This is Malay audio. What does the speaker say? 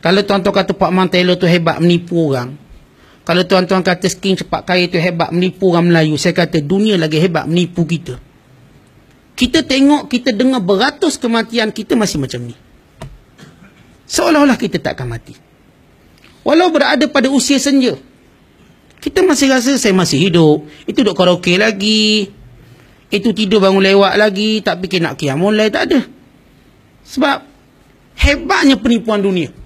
Kalau tuan-tuan kata Pak Mang Taylor tu hebat menipu orang. Kalau tuan-tuan kata skin cepat kaya tu hebat menipu orang Melayu. Saya kata dunia lagi hebat menipu kita. Kita tengok, kita dengar beratus kematian kita masih macam ni. Seolah-olah kita tak akan mati. Walau berada pada usia senja. Kita masih rasa saya masih hidup. Itu duduk karaoke lagi. Itu tidur bangun lewat lagi. Tak fikir nak kiam mulai. Tak ada. Sebab hebatnya penipuan dunia.